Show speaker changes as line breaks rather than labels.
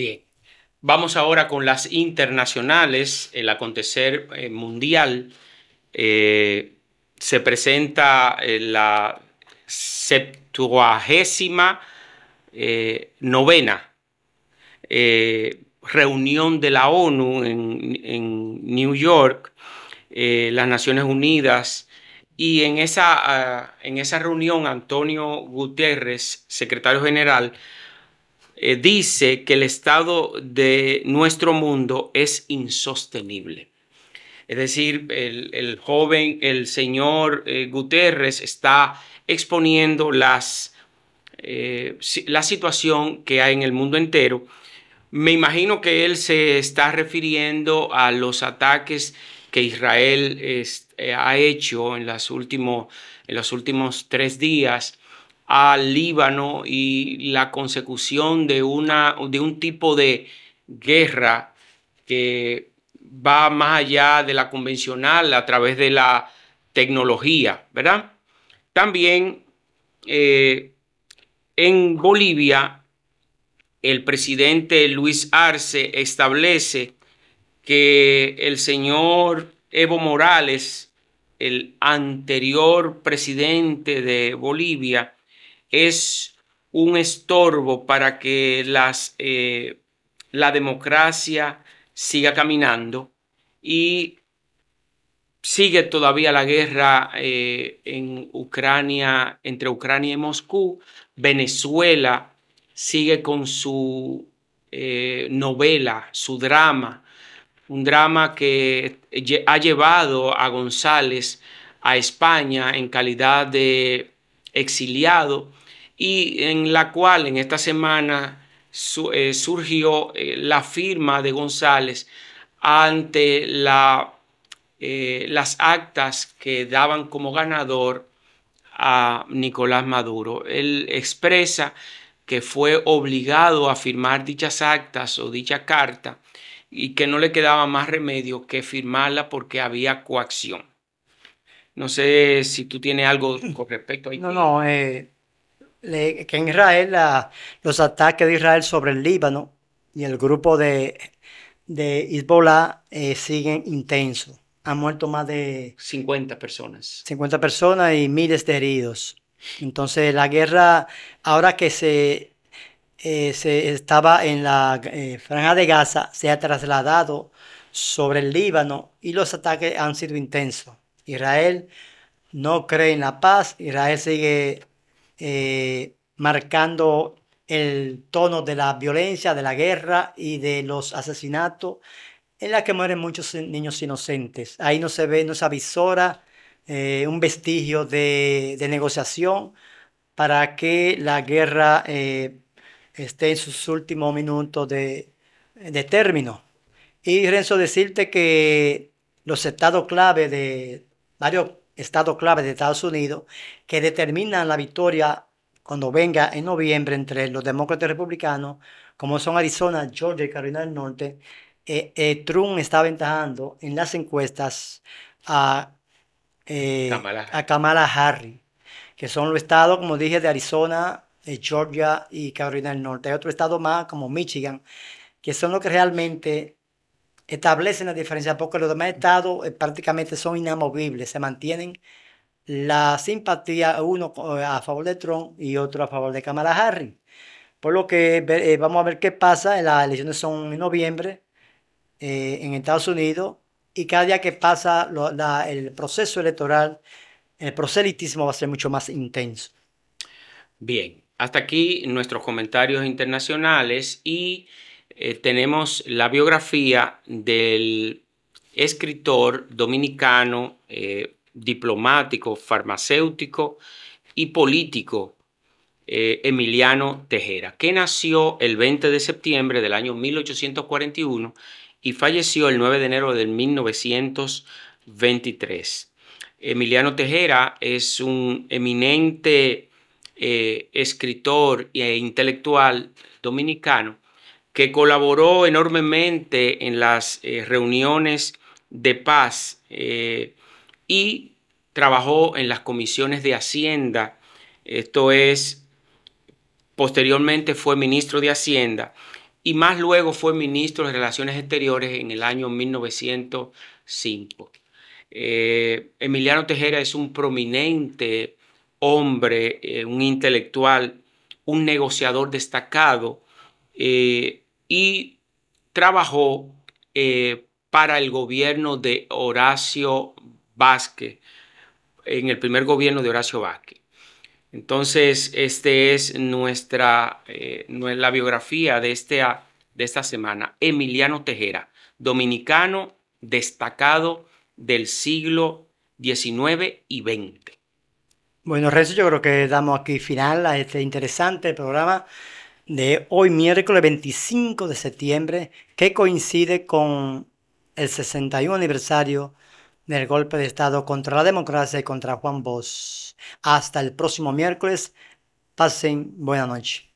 Bien, vamos ahora con las internacionales, el acontecer eh, mundial. Eh, se presenta eh, la septuagésima novena reunión de la ONU en, en New York, las Naciones Unidas, y en esa, ah, en esa reunión Antonio Guterres, secretario general, eh, dice que el estado de nuestro mundo es insostenible. Es decir, el, joven, el señor eh, Guterres está exponiendo las, eh, la situación que hay en el mundo entero. Me imagino que él se está refiriendo a los ataques que Israel este, ha hecho en, en los últimos tres días al Líbano y la consecución de, una, de un tipo de guerra que va más allá de la convencional a través de la tecnología, ¿verdad? También eh, en Bolivia, el presidente Luis Arce establece que el señor Evo Morales, el anterior presidente de Bolivia, es un estorbo para que las, eh, la democracia siga caminando y sigue todavía la guerra eh, en Ucrania, entre Ucrania y Moscú. Venezuela sigue con su eh, novela, su drama, un drama que ha llevado a González a España en calidad de exiliado y en la cual en esta semana eh, surgió eh, la firma de González ante eh, las actas que daban como ganador a Nicolás Maduro. Él expresa que fue obligado a firmar dichas actas o dicha carta y que no le quedaba más remedio que firmarla porque había coacción. No sé si tú tienes algo con respecto a... No,
no, que en Israel los ataques de Israel sobre el Líbano y el grupo de, de Hezbollah eh, siguen intensos. Han muerto más de 50 personas. 50 personas y miles de heridos. Entonces la guerra, ahora que se, eh, se estaba en la eh, franja de Gaza, se ha trasladado sobre el Líbano y los ataques han sido intensos. Israel no cree en la paz, Israel sigue eh, marcando el tono de la violencia, de la guerra y de los asesinatos, en la que mueren muchos niños inocentes. Ahí no se ve, no se avisora eh, un vestigio de, negociación para que la guerra eh, esté en sus últimos minutos de, término. Y Renzo, decirte que los estados clave de varios estado clave de Estados Unidos, que determinan la victoria cuando venga en noviembre entre los demócratas y republicanos, como son Arizona, Georgia y Carolina del Norte, eh, eh, Trump está aventajando en las encuestas a, eh, Kamala. a Kamala Harris, que son los estados, como dije, de Arizona, Georgia y Carolina del Norte. Hay otro estado más, como Michigan, que son los que realmente establecen la diferencia porque los demás estados eh, prácticamente son inamovibles, se mantienen la simpatía uno eh, a favor de Trump y otro a favor de Kamala Harris. Por lo que eh, vamos a ver qué pasa, las elecciones son en noviembre en Estados Unidos y cada día que pasa el proceso electoral, el proselitismo va a ser mucho más intenso.
Bien, hasta aquí nuestros comentarios internacionales y... Eh, tenemos la biografía del escritor dominicano, eh, diplomático, farmacéutico y político eh, Emiliano Tejera, que nació el 20 de septiembre del año 1841 y falleció el 9 de enero de 1923. Emiliano Tejera es un eminente escritor e intelectual dominicano que colaboró enormemente en las eh, reuniones de paz eh, y trabajó en las comisiones de Hacienda. Esto es, posteriormente fue ministro de Hacienda y más luego fue ministro de Relaciones Exteriores en el año 1905. Eh, Emiliano Tejera es un prominente hombre, un intelectual, un negociador destacado, y trabajó eh, para el gobierno de Horacio Vázquez, en el primer gobierno de Horacio Vázquez. Entonces, esta es nuestra, eh, la biografía de, este, de esta semana. Emiliano Tejera, dominicano destacado del siglo XIX y XX.
Bueno, Rezo, yo creo que damos aquí final a este interesante programa de hoy miércoles 25 de septiembre, que coincide con el 61 aniversario del golpe de Estado contra la democracia y contra Juan Bosch. Hasta el próximo miércoles. Pasen buena noche.